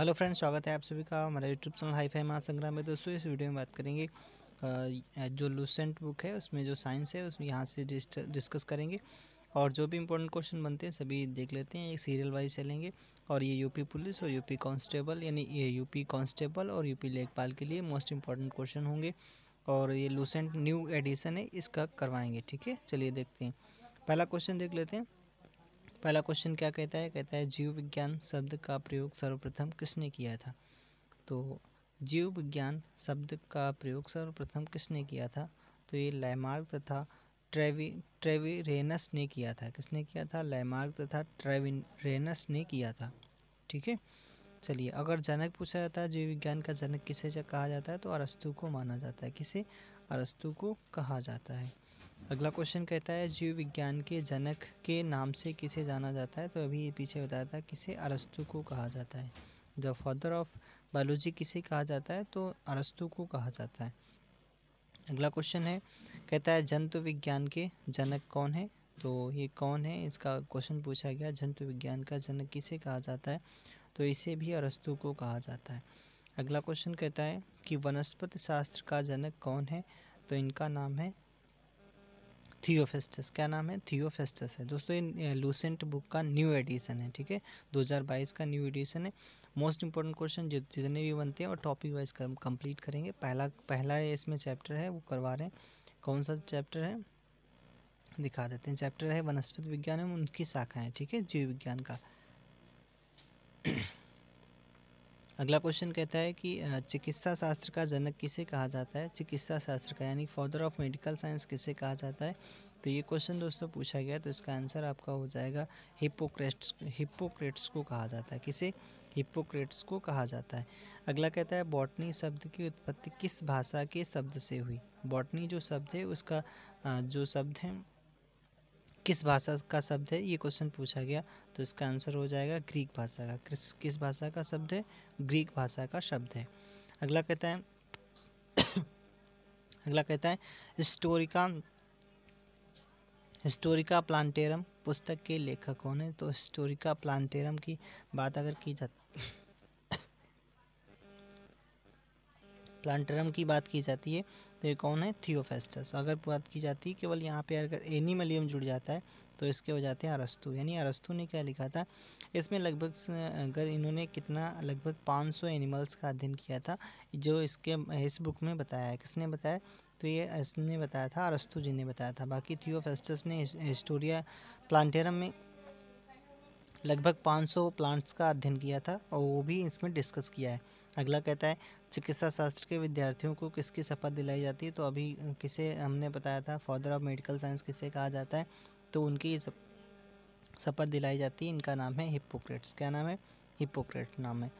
hello friends स्वागत है आप सभी का हमारा यूट्यूब चैनल हाई फाई माँ संग्राम में दोस्तों इस वीडियो में बात करेंगे जो लूसेंट बुक है उसमें जो साइंस है उसमें यहाँ से डिस्कस करेंगे और जो भी इंपॉर्टेंट क्वेश्चन बनते हैं सभी देख लेते हैं एक सीरियल वाइज चलेंगे और ये यूपी पुलिस और यूपी कांस्टेबल यानी ये यूपी कांस्टेबल और यूपी लेखपाल के लिए मोस्ट इंपॉर्टेंट क्वेश्चन होंगे और ये लूसेंट न्यू एडिशन है इसका करवाएंगे ठीक है चलिए देखते हैं पहला क्वेश्चन देख लेते हैं पहला क्वेश्चन क्या कहता है कहता है जीव विज्ञान शब्द का प्रयोग सर्वप्रथम किसने किया था तो जीव विज्ञान शब्द का प्रयोग सर्वप्रथम किसने किया था तो ये लैमार्क तथा ट्रेवी ट्रेविरेनस ने किया था किसने किया था लैमार्क तथा ट्रेविरेनस ने किया था ठीक है चलिए अगर जनक पूछा जाता है जीव विज्ञान का जनक किसे कहा जाता है तो अरस्तु को माना जाता है किसे अरस्तु को कहा जाता है अगला क्वेश्चन कहता है जीव विज्ञान के जनक के नाम से किसे जाना जाता है तो अभी पीछे बताया था किसे अरस्तु को कहा जाता है द फादर ऑफ बायोलॉजी किसे कहा जाता है तो अरस्तु को कहा जाता है अगला क्वेश्चन है कहता है जंतु विज्ञान के जनक कौन है तो ये कौन है इसका क्वेश्चन पूछा गया जंतु विज्ञान का जनक किसे कहा जाता है तो इसे भी अरस्तु को कहा जाता है अगला क्वेश्चन कहता है कि वनस्पति शास्त्र का जनक कौन है तो इनका नाम है थियोफेस्टस क्या नाम है थियोफेस्टस है दोस्तों ये लूसेंट बुक का न्यू एडिशन है ठीक है 2022 का न्यू एडिशन है मोस्ट इंपॉर्टेंट क्वेश्चन जितने भी बनते हैं और टॉपिक वाइज कंप्लीट करेंगे पहला पहला इसमें चैप्टर है वो करवा रहे हैं कौन सा चैप्टर है दिखा देते हैं चैप्टर है वनस्पति विज्ञान में उनकी शाखाएँ ठीक है जीव विज्ञान का अगला क्वेश्चन कहता है कि चिकित्सा शास्त्र का जनक किसे कहा जाता है चिकित्सा शास्त्र का यानी फादर ऑफ मेडिकल साइंस किसे कहा जाता है तो ये क्वेश्चन दोस्तों पूछा गया तो इसका आंसर आपका हो जाएगा हिपोक्रेट्स हिपोक्रेट्स को कहा जाता है किसे हिपोक्रेट्स को कहा जाता है अगला कहता है बॉटनी शब्द की उत्पत्ति किस भाषा के शब्द से हुई बॉटनी जो शब्द है उसका जो शब्द है किस भाषा का शब्द है ये क्वेश्चन पूछा गया तो इसका आंसर हो जाएगा ग्रीक भाषा का किस किस भाषा का शब्द है ग्रीक भाषा का शब्द है अगला कहता है अगला कहता है हिस्टोरिका हिस्टोरिका प्लांटेरम पुस्तक के लेखक कौन है तो हिस्टोरिका प्लांटेरम की बात अगर की जा प्लांटरम की बात की जाती है तो ये कौन है थियोफेस्टस अगर बात की जाती है केवल यहाँ पे अगर एनिमलियम जुड़ जाता है तो इसके हो जाते हैं अरस्तु यानी अरस्तु ने क्या लिखा था इसमें लगभग अगर इन्होंने कितना लगभग 500 एनिमल्स का अध्ययन किया था जो इसके इस बुक में बताया है किसने बताया तो ये इसने बताया था अरस्तु जी ने बताया था बाकी थियोफेस्टस ने हिस्टोरिया प्लांटेरम में लगभग 500 प्लांट्स का अध्ययन किया था और वो भी इसमें डिस्कस किया है अगला कहता है चिकित्सा शास्त्र के विद्यार्थियों को किसकी शपथ दिलाई जाती है तो अभी किसे हमने बताया था फादर ऑफ मेडिकल साइंस किसे कहा जाता है तो उनकी शपथ दिलाई जाती है इनका नाम है हिप्पोक्रेट्स क्या नाम है हिप्पोक्रेट नाम है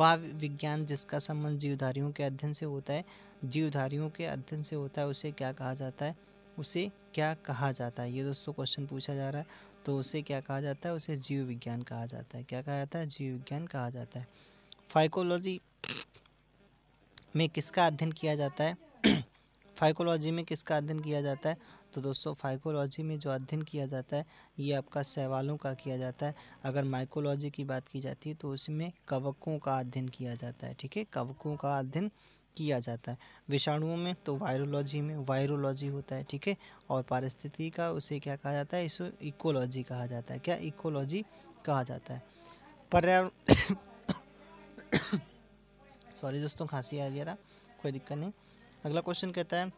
वह विज्ञान जिसका संबंध जीवधारियों के अध्ययन से होता है जीवधारियों के अध्ययन से होता है उसे क्या कहा जाता है उसे क्या कहा जाता है ये दोस्तों क्वेश्चन पूछा जा रहा है तो उसे क्या कहा जाता है उसे जीव विज्ञान कहा जाता है क्या कहा जाता है जीव विज्ञान कहा जाता है फाइकोलॉजी में किसका अध्ययन किया जाता है फाइकोलॉजी में किसका अध्ययन किया जाता है तो दोस्तों फाइकोलॉजी में जो अध्ययन किया जाता है ये आपका सवालों का किया जाता है अगर माइकोलॉजी की बात की जाती है तो उसमें कवकों का अध्ययन किया जाता है ठीक है कवकों का अध्ययन किया जाता है विषाणुओं में तो वायरोलॉजी में वायरोलॉजी होता है ठीक है और पारिस्थिति का उसे क्या कहा जाता है इसे इकोलॉजी कहा जाता है क्या इकोलॉजी कहा जाता है पर्यावरण सॉरी दोस्तों खांसी आ गया था कोई दिक्कत नहीं अगला क्वेश्चन कहता है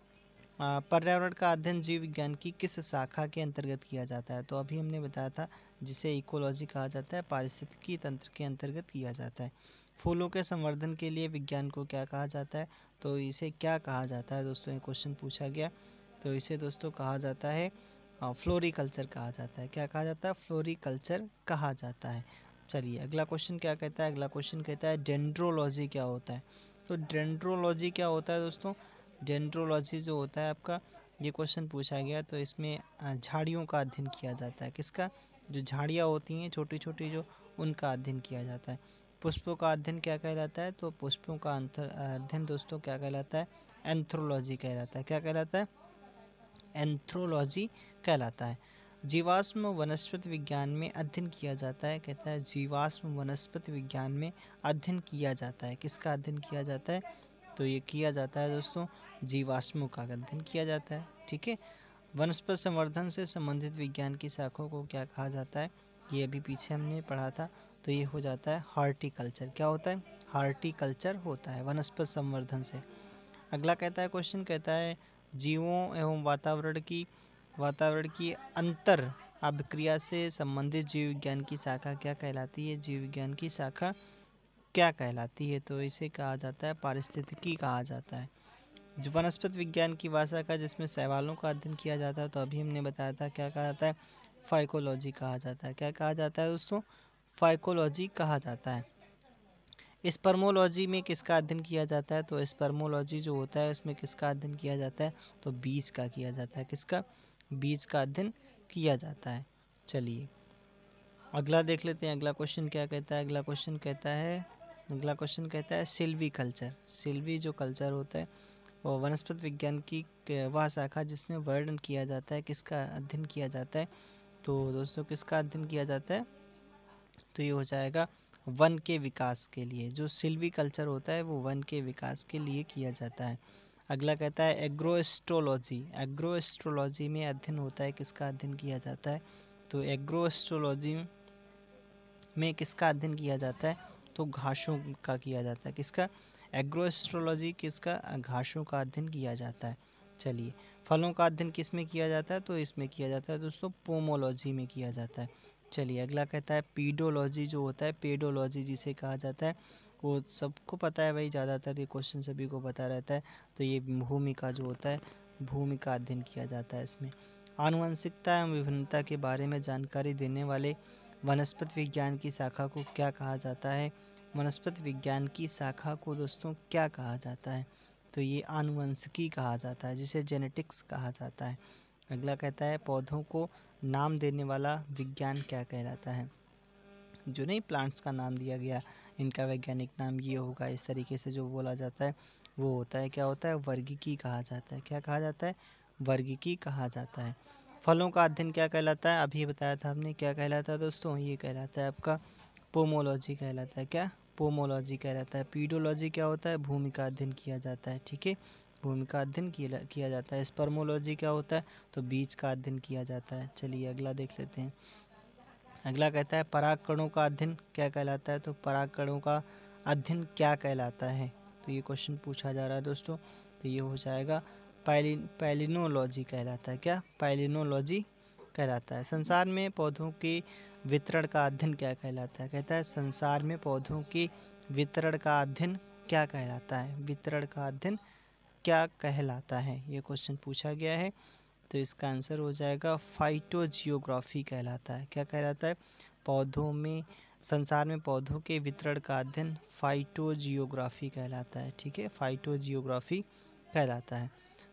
पर्यावरण का अध्ययन जीव विज्ञान की किस शाखा के अंतर्गत किया जाता है तो अभी हमने बताया था जिसे इकोलॉजी कहा जाता है पारिस्थितिकी तंत्र के अंतर्गत किया जाता है फूलों के संवर्धन के लिए विज्ञान को क्या कहा जाता है तो इसे क्या कहा जाता है दोस्तों ये क्वेश्चन पूछा गया तो इसे दोस्तों कहा जाता है फ्लोरिकल्चर कहा जाता है क्या कहा जाता है फ्लोरिकल्चर कहा जाता है चलिए अगला क्वेश्चन क्या कहता है अगला क्वेश्चन कहता है डेंड्रोलॉजी क्या होता है तो डेंड्रोलॉजी क्या होता है दोस्तों डेंड्रोलॉजी जो होता है आपका ये क्वेश्चन पूछा गया तो इसमें झाड़ियों का अध्ययन किया जाता है किसका जो झाड़ियाँ होती हैं छोटी छोटी जो उनका अध्ययन किया जाता है पुष्पों का अध्ययन क्या कहलाता है तो पुष्पों का अध्ययन दोस्तों क्या कहलाता है एंथ्रोलॉजी कहलाता है क्या कहलाता है एंथ्रोलॉजी कहलाता है जीवाश्म वनस्पति विज्ञान में अध्ययन किया जाता है कहता है जीवाश्म वनस्पति विज्ञान में अध्ययन किया जाता है किसका अध्ययन किया जाता है तो ये किया जाता है दोस्तों जीवाश्मों का अध्ययन किया जाता है ठीक है वनस्पत संवर्धन से संबंधित विज्ञान की शाखों को क्या कहा जाता है ये अभी पीछे हमने पढ़ा था तो ये हो जाता है हार्टिकल्चर क्या होता है हार्टिकल्चर होता है वनस्पत संवर्धन से अगला कहता है क्वेश्चन कहता है जीवों एवं वातावरण की वातावरण की अंतर अभिक्रिया से संबंधित जीव विज्ञान की शाखा क्या कहलाती है जीव विज्ञान की शाखा क्या कहलाती है तो इसे कहा जाता है पारिस्थितिकी कहा जाता है जो वनस्पति विज्ञान की भाषा का जिसमें सवालों का अध्ययन किया जाता है तो अभी हमने बताया था क्या कहा जाता है फाइकोलॉजी कहा जाता है क्या कहा जाता है दोस्तों फाइकोलॉजी कहा जाता है स्पर्मोलॉजी में किसका अध्ययन किया जाता है तो स्पर्मोलॉजी जो होता है उसमें किसका अध्ययन किया जाता है तो बीज का किया जाता है किसका बीज का अध्ययन किया जाता है चलिए अगला देख लेते हैं अगला क्वेश्चन क्या कहता है अगला क्वेश्चन कहता है अगला क्वेश्चन कहता है सिल्वी कल्चर सिल्वी जो कल्चर होता है वो वनस्पति विज्ञान की वह शाखा जिसमें वर्णन किया जाता है किसका अध्ययन किया जाता है तो दोस्तों किसका अध्ययन किया जाता है तो ये हो जाएगा वन के विकास के लिए जो सिल्वी कल्चर होता है वो वन के विकास के लिए किया जाता है अगला कहता है एग्रोएस्ट्रोलॉजी एग्रोएस्ट्रोलॉजी में अध्ययन होता है किसका अध्ययन किया जाता है तो एग्रोएस्ट्रोलॉजी में किसका अध्ययन किया जाता है तो घासों का किया जाता है किसका एग्रोएस्ट्रोलॉजी किसका घासों का अध्ययन किया जाता है चलिए फलों का अध्ययन किस में किया जाता है तो इसमें किया जाता है दोस्तों पोमोलॉजी में किया जाता है चलिए अगला कहता है पीडोलॉजी जो होता है पेडोलॉजी जिसे कहा जाता है वो सबको पता है भाई ज़्यादातर ये क्वेश्चन सभी को पता रहता है तो ये भूमि का जो होता है भूमि का अध्ययन किया जाता है इसमें आनुवंशिकता एवं विभिन्नता के बारे में जानकारी देने वाले वनस्पति विज्ञान की शाखा को क्या कहा जाता है वनस्पति विज्ञान की शाखा को दोस्तों क्या कहा जाता है तो ये आनुवंशिकी कहा जाता है जिसे जेनेटिक्स कहा जाता है अगला कहता है पौधों को नाम देने वाला विज्ञान क्या कहलाता है जो नहीं प्लांट्स का नाम दिया गया इनका वैज्ञानिक नाम ये होगा इस तरीके से जो बोला जाता है वो होता है क्या होता है वर्गीकी कहा जाता है क्या कहा जाता है वर्गीकी कहा जाता है फलों का अध्ययन क्या कहलाता है अभी बताया था हमने क्या कहलाता है दोस्तों ये कहलाता है आपका पोमोलॉजी कहलाता है क्या पोमोलॉजी कहलाता है पीडोलॉजी क्या होता है भूमि का अध्ययन किया जाता है ठीक है भूमि का अध्ययन किया जाता है स्पर्मोलॉजी क्या होता है तो बीज का अध्ययन किया जाता है चलिए अगला देख लेते हैं अगला कहता है पराग कणों का अध्ययन क्या कहलाता है तो पराग कणों का अध्ययन क्या कहलाता है तो ये क्वेश्चन पूछा जा रहा है दोस्तों तो ये हो जाएगा पैलिन पैलिनोलॉजी कहलाता है क्या पैलिनोलॉजी कहलाता है संसार में पौधों के वितरण का अध्ययन क्या कहलाता है कहता है संसार में पौधों के वितरण का अध्ययन क्या कहलाता है वितरण का अध्ययन क्या कहलाता है ये क्वेश्चन पूछा गया है तो इसका आंसर हो जाएगा फाइटोजियोग्राफी कहलाता है क्या कहलाता है पौधों में संसार में पौधों के वितरण का अध्ययन फाइटोजियोग्राफी कहलाता है ठीक है फाइटोजियोग्राफी कहलाता है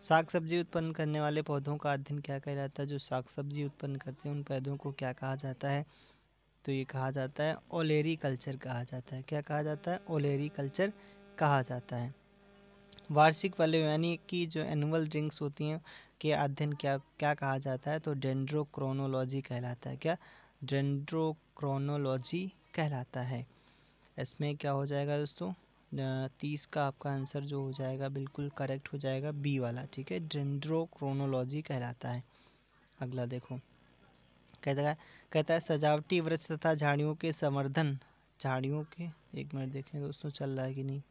साग सब्जी उत्पन्न करने वाले पौधों का अध्ययन क्या कहलाता है जो साग सब्जी उत्पन्न करते हैं उन पौधों को क्या कहा जाता है तो ये कहा जाता है ओलेरी कल्चर कहा जाता है क्या कहा जाता है ओलेरी कल्चर कहा जाता है वार्षिक वाले यानी कि जो एनुअल ड्रिंक्स होती हैं के अध्ययन क्या क्या कहा जाता है तो डेंड्रोक्रोनोलॉजी कहलाता है क्या डेंड्रोक्रोनोलॉजी कहलाता है इसमें क्या हो जाएगा दोस्तों तीस का आपका आंसर जो हो जाएगा बिल्कुल करेक्ट हो जाएगा बी वाला ठीक है डेंड्रोक्रोनोलॉजी कहलाता है अगला देखो कहता है कहता है सजावटी वृक्ष तथा झाड़ियों के संवर्धन झाड़ियों के एक मिनट देखें दोस्तों चल रहा है कि नहीं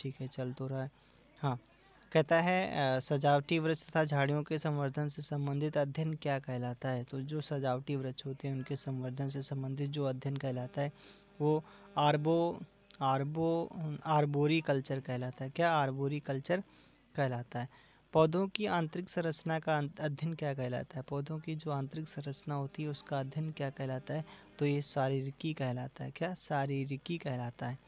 ठीक है चल तो रहा है हाँ कहता है सजावटी वृक्ष तथा झाड़ियों के संवर्धन से संबंधित अध्ययन क्या कहलाता है तो जो सजावटी वृक्ष होते हैं उनके संवर्धन से संबंधित जो अध्ययन कहलाता है वो आर्बो आर्बो आर्बोरी कल्चर कहलाता है क्या आर्बोरी कल्चर कहलाता है पौधों की आंतरिक संरचना का अं, अध्ययन क्या कहलाता है पौधों की जो आंतरिक संरचना होती है उसका अध्ययन क्या कहलाता है तो ये शारीरिकी कहलाता है क्या शारीरिकी कहलाता है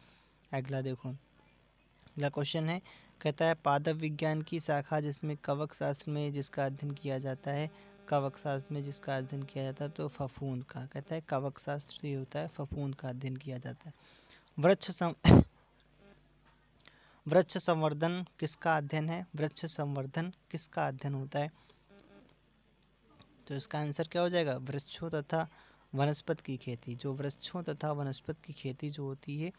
अगला देखो अगला क्वेश्चन है कहता है पादप विज्ञान की शाखा जिसमें कवक शास्त्र में जिसका अध्ययन किया जाता है कवक शास्त्र में जिसका अध्ययन किया जाता है तो फफूंद का कहता है कवक शास्त्र ये होता है फफूंद का अध्ययन किया जाता है वृक्ष सम वृक्ष संवर्धन किसका अध्ययन है वृक्ष संवर्धन किसका अध्ययन होता है तो इसका आंसर क्या हो जाएगा वृक्षों तथा वनस्पत की खेती जो वृक्षों तथा वनस्पत की खेती जो होती है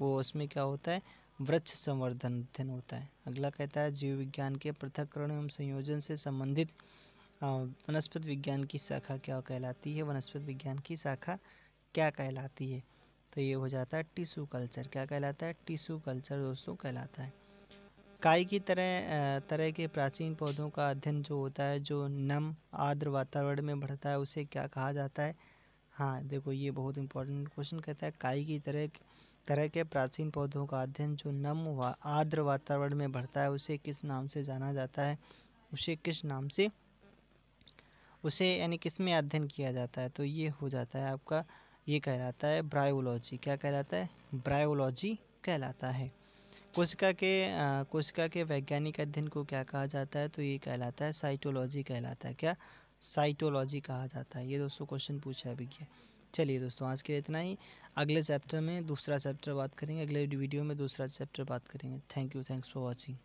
वो उसमें क्या होता है वृक्ष संवर्धन अध्ययन होता है अगला कहता है जीव विज्ञान के पृथककरण एवं संयोजन से संबंधित वनस्पति विज्ञान की शाखा क्या कहलाती है वनस्पति विज्ञान की शाखा क्या कहलाती है तो ये हो जाता है टिशू कल्चर क्या कहलाता है टिशू कल्चर दोस्तों कहलाता है काई की तरह तरह के प्राचीन पौधों का अध्ययन जो होता है जो नम आर्द्र वातावरण में बढ़ता है उसे क्या कहा जाता है हाँ देखो ये बहुत इंपॉर्टेंट क्वेश्चन कहता है काई की तरह तरह के प्राचीन पौधों का अध्ययन जो नम व आर्द्र वातावरण में बढ़ता है उसे किस नाम से जाना जाता है उसे किस नाम से उसे यानी किस में अध्ययन किया जाता है तो ये हो जाता है आपका ये कहलाता है ब्रायोलॉजी क्या कहलाता है ब्रायोलॉजी कहलाता है कोशिका के कोशिका के वैज्ञानिक अध्ययन को क्या कहा जाता है तो ये कहलाता है साइटोलॉजी कहलाता है क्या साइटोलॉजी कहा जाता है ये दोस्तों क्वेश्चन पूछा भी गया चलिए दोस्तों आज के लिए इतना ही अगले चैप्टर में दूसरा चैप्टर बात करेंगे अगले वीडियो में दूसरा चैप्टर बात करेंगे thank you thanks for watching